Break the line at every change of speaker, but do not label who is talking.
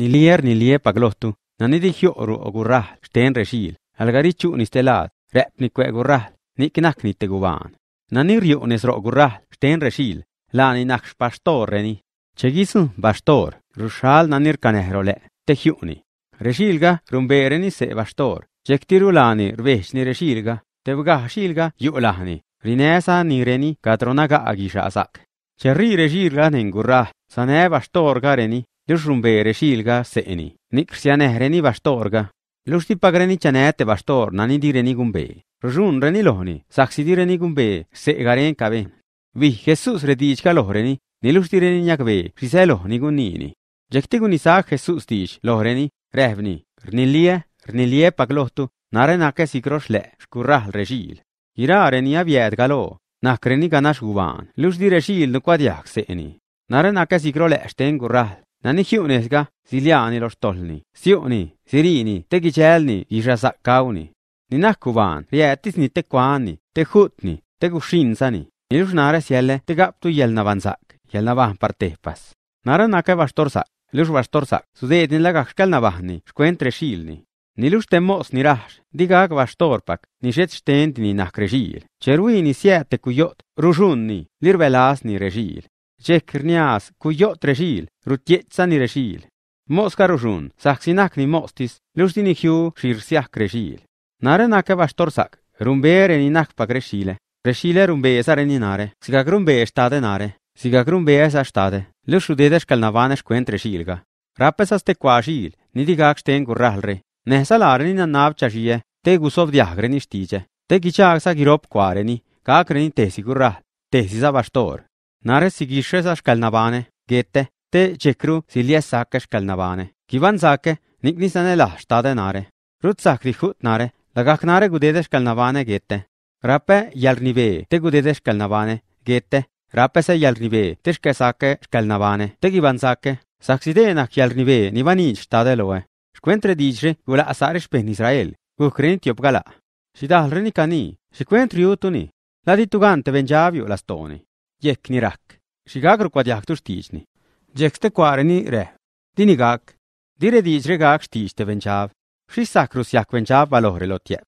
nilier nilie paglohtu nanidihyo'ru ogurrahl xteen rexil algarichu nistelad repni kue'gurrahl niknak nitegubaan naniryo'nes ro'gurrahl xteen rexil la'ninakx paxtorreni chegisun baxtor ruxaal nanirkanejrole tejiu'ni rexilga rumbeereni se'baxtor chektiru la'ni rbexni rexilga tebgaxxilga yu'lajni rineesa nireni katronaga agixa'sak cherri rexilga nengurraj sanee baxtorgareni Λουσουμπε ρεσίλγα, σε ενι. Νίξιαν ερενι βαστόργα. Λουσί παγρενι τσανέτε βαστόρ, νανι τη ρενι Ρουζούν ρενι λόνι, σαξι τη σε γαρέν καβεν Βι, Χεσού, ρε τίχ καλόρενι, νι λουσί ρενι νιάκβε, φυσέλο, νι γουνίνι. να Nanijiwnesga siliani los tolni, siwni, sirini, tekichelni, yixasakkauni. Ninakkuvan, rietisni tekuani, tejutni, teguxinsani. Niluxnara siele tegaptu yelnavansak, yelnavan partehpas. Naranaka vastorsak, lux vastorsak, sudeetni lagaxkalnavahni, xkuentrexilni. Nilux temos nirax, digak vastorpak, nixetxtentni nahkrexil. Cherwini siete kuyot, ruxunni, lirvelasni rexil. Jekirnias ku yo treshil, rutietsa ni reshil. rojun saksinak ni mostis, lustini hiu shirsiak kreshil. Nare nake vastorsak, rumbere ni nakpa kreshile. Kreshile rumbeesa reninare, sikak rumbee stade nare, grumbe esa stade. Lushudedes kalnavanes kuen treshilga. rapes aste kwashil, ni digak shten kurrahlre. Nehsalare ni nanav chashie, te gusov diagre ni shtiche. Te kichaksa girop kwareni, kakreni tesi kurrahl, tesi savastor. Nare si gishe sa skalnavane, gete, te cekru si lije sake skalnavane. Kivan zake, nikni sa ne lahštade nare. Rud sakri hut nare, lagak nare gudede skalnavane gete. Rape jalnive, te gudede skalnavane, gete. Rape se jalnive, te ške sake skalnavane, te kivan zake. Sakside na jalnive, nivani štade loe. Skventre dijre, gula asare spen Israel, gukreni tiop gala. Si dahlreni kani, si kventri utuni. La ditugante venjavio la stoni. jek një rak. Shikakër kua djak të shtijqni. Gjek të kuare një re. Dini gak, dire dijqre gak shtijq të venqav. Shri sakrus jak venqav valohre lo tjep.